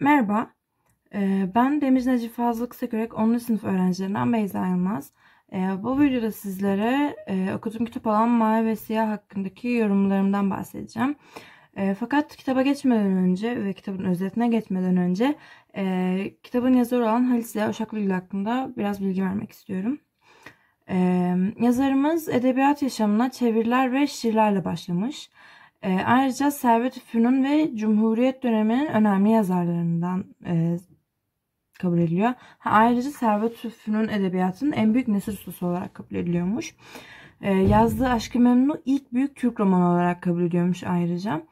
Merhaba, ee, ben Demir Necip Fazıl Kısakörek 10. sınıf öğrencilerinden Beyza Yılmaz. Ee, bu videoda sizlere e, okuduğum kitap olan Mavi ve Siyah hakkındaki yorumlarımdan bahsedeceğim. Ee, fakat kitaba geçmeden önce ve kitabın özetine geçmeden önce e, kitabın yazarı olan Halit Ziya Uşaklıgül hakkında biraz bilgi vermek istiyorum. Yazarımız edebiyat yaşamına çeviriler ve şiirlerle başlamış. E, ayrıca Servet Fünun ve Cumhuriyet döneminin önemli yazarlarından e, kabul ediliyor. Ha, ayrıca Servet Fünun edebiyatının en büyük nesil ustası olarak kabul ediliyormuş. E, yazdığı Aşkı Memnu ilk büyük Türk romanı olarak kabul ediyormuş ayrıca.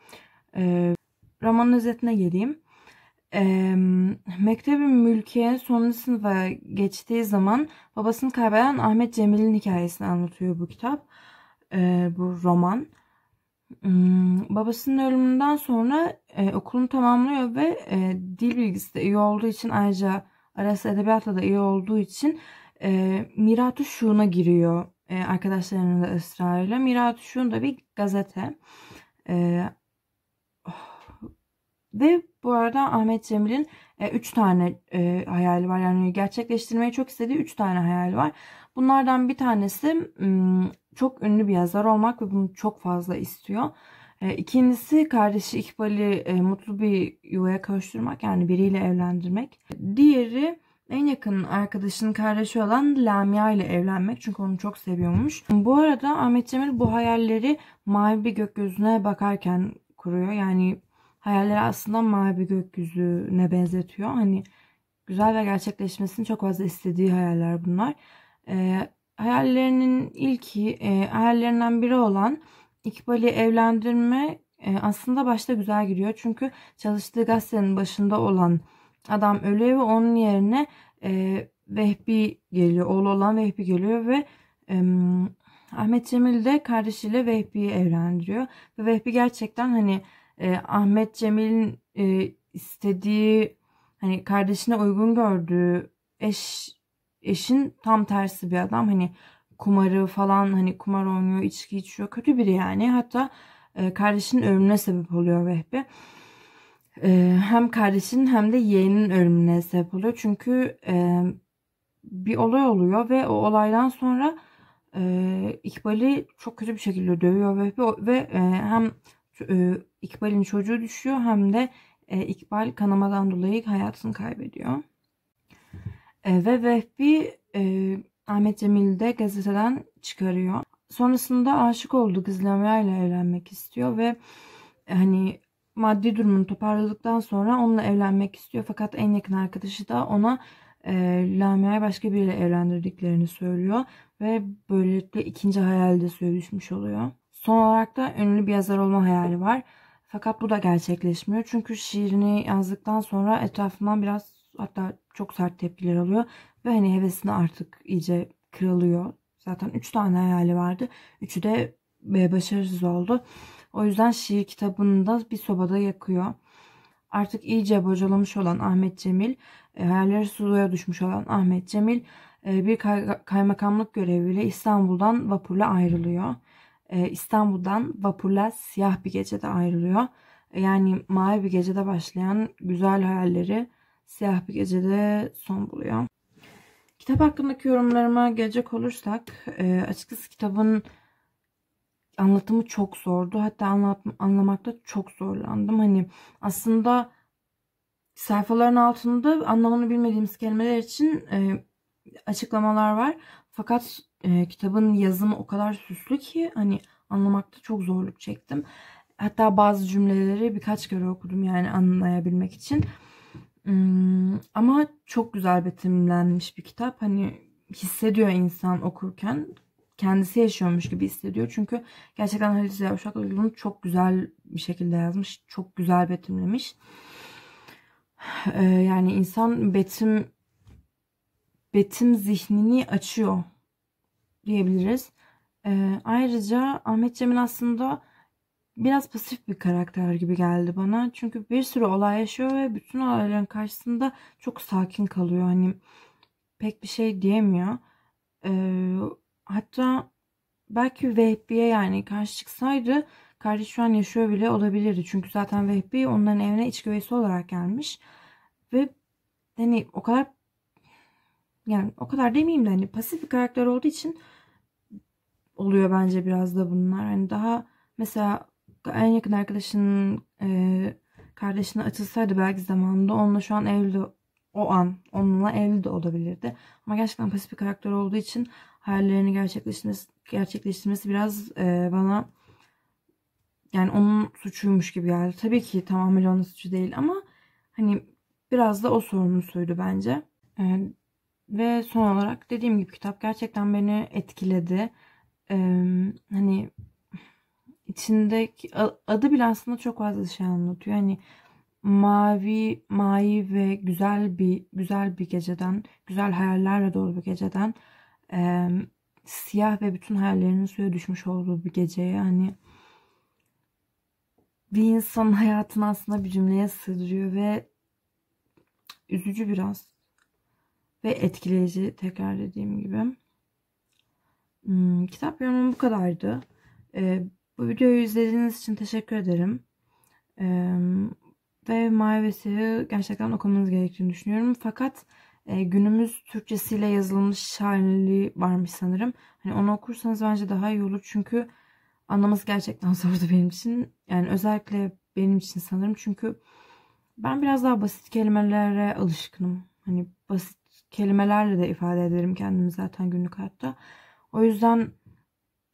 E, romanın özetine geleyim. E, Mektebi Mülkiye sonuncu sınıfa geçtiği zaman babasını kaybeden Ahmet Cemil'in hikayesini anlatıyor bu kitap. E, bu roman. Hmm, babasının ölümünden sonra e, okulunu tamamlıyor ve e, dil bilgisi de iyi olduğu için ayrıca arası edebiyatla da iyi olduğu için e, Mirat-ı giriyor e, arkadaşlarının da ısrarıyla. Mirat-ı da bir gazete. E, oh. Ve bu arada Ahmet Cemil'in 3 e, üç tane e, hayali var. Yani gerçekleştirmeyi çok istediği 3 tane hayali var. Bunlardan bir tanesi hmm, çok ünlü bir yazar olmak ve bunu çok fazla istiyor. E, ikincisi kardeşi İkbal'i e, mutlu bir yuvaya kavuşturmak yani biriyle evlendirmek. Diğeri en yakın arkadaşının kardeşi olan Lamia ile evlenmek çünkü onu çok seviyormuş. Bu arada Ahmet Cemil bu hayalleri mavi bir gökyüzüne bakarken kuruyor. Yani hayalleri aslında mavi bir gökyüzüne benzetiyor. Hani güzel ve gerçekleşmesini çok fazla istediği hayaller bunlar. E, hayallerinin ilki, e, hayallerinden biri olan İkbal'i evlendirme e, aslında başta güzel giriyor Çünkü çalıştığı gazetenin başında olan adam ölüyor ve onun yerine e, Vehbi geliyor. Oğlu olan Vehbi geliyor ve e, Ahmet Cemil de kardeşiyle Vehbi'yi evlendiriyor. Ve Vehbi gerçekten hani e, Ahmet Cemil'in e, istediği hani kardeşine uygun gördüğü eş Eşin tam tersi bir adam. Hani kumarı falan hani kumar oynuyor, içki içiyor. Kötü biri yani. Hatta e, kardeşinin ölümüne sebep oluyor Vehbi. E, hem kardeşinin hem de yeğenin ölümüne sebep oluyor. Çünkü e, bir olay oluyor ve o olaydan sonra e, İkbal'i çok kötü bir şekilde dövüyor Vehbi. Ve e, hem e, İkbal'in çocuğu düşüyor hem de e, İkbal kanamadan dolayı hayatını kaybediyor ve Vehbi e, Ahmet Cemil'i de gazeteden çıkarıyor. Sonrasında aşık oldu kız Lamia ile evlenmek istiyor ve e, hani maddi durumunu toparladıktan sonra onunla evlenmek istiyor. Fakat en yakın arkadaşı da ona e, Lamia'yı başka biriyle evlendirdiklerini söylüyor. Ve böylelikle ikinci hayali de suya düşmüş oluyor. Son olarak da ünlü bir yazar olma hayali var. Fakat bu da gerçekleşmiyor. Çünkü şiirini yazdıktan sonra etrafından biraz Hatta çok sert tepkiler alıyor. Ve hani hevesini artık iyice kırılıyor. Zaten 3 tane hayali vardı. Üçü de e, başarısız oldu. O yüzden şiir kitabını da bir sobada yakıyor. Artık iyice bocalamış olan Ahmet Cemil, e, hayalleri suya düşmüş olan Ahmet Cemil e, bir kay kaymakamlık göreviyle İstanbul'dan vapurla ayrılıyor. İstanbul'dan vapurla siyah bir gecede ayrılıyor. Yani mavi bir gecede başlayan güzel hayalleri siyah bir gecede son buluyor. Kitap hakkındaki yorumlarıma gelecek olursak e, açıkçası kitabın anlatımı çok zordu. Hatta anlat, anlamakta çok zorlandım. Hani aslında sayfaların altında anlamını bilmediğimiz kelimeler için e, açıklamalar var. Fakat e, kitabın yazımı o kadar süslü ki hani anlamakta çok zorluk çektim. Hatta bazı cümleleri birkaç kere okudum yani anlayabilmek için. Hmm, ama çok güzel betimlenmiş bir kitap. Hani hissediyor insan okurken. Kendisi yaşıyormuş gibi hissediyor. Çünkü gerçekten Halil Ziya Uşak Uygun'u çok güzel bir şekilde yazmış. Çok güzel betimlemiş. Ee, yani insan betim betim zihnini açıyor diyebiliriz. Ee, ayrıca Ahmet Cem'in aslında biraz pasif bir karakter gibi geldi bana. Çünkü bir sürü olay yaşıyor ve bütün olayların karşısında çok sakin kalıyor. Hani pek bir şey diyemiyor. Ee, hatta belki Vehbi'ye yani karşı çıksaydı kardeş şu an yaşıyor bile olabilirdi. Çünkü zaten Vehbi onların evine iç güveysi olarak gelmiş. Ve hani o kadar yani o kadar demeyeyim de hani pasif bir karakter olduğu için oluyor bence biraz da bunlar. Hani daha mesela en yakın arkadaşının e, kardeşine açılsaydı belki zamanında onunla şu an evli o an onunla evli de olabilirdi. Ama gerçekten pasif bir karakter olduğu için hayallerini gerçekleştirmesi, gerçekleştirmesi biraz e, bana yani onun suçuymuş gibi geldi. Tabii ki tamamıyla onun suçu değil ama hani biraz da o sorumlusuydu bence. E, ve son olarak dediğim gibi kitap gerçekten beni etkiledi. E, hani içindeki adı bile aslında çok fazla şey anlatıyor. Hani mavi, mavi ve güzel bir güzel bir geceden, güzel hayallerle dolu bir geceden e, siyah ve bütün hayallerinin suya düşmüş olduğu bir geceye hani bir insanın hayatını aslında bir cümleye sığdırıyor ve üzücü biraz ve etkileyici tekrar dediğim gibi. Hmm, kitap yorumum bu kadardı. Ee, bu videoyu izlediğiniz için teşekkür ederim. ve Mayvesi gerçekten okumanız gerektiğini düşünüyorum. Fakat e, günümüz Türkçesiyle yazılmış haliliği varmış sanırım. Hani onu okursanız bence daha iyi olur. Çünkü anlaması gerçekten zordu benim için. Yani özellikle benim için sanırım. Çünkü ben biraz daha basit kelimelere alışkınım. Hani basit kelimelerle de ifade ederim kendimi zaten günlük hayatta. O yüzden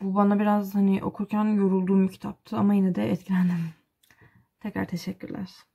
bu bana biraz hani okurken yorulduğum bir kitaptı ama yine de etkilendim. Tekrar teşekkürler.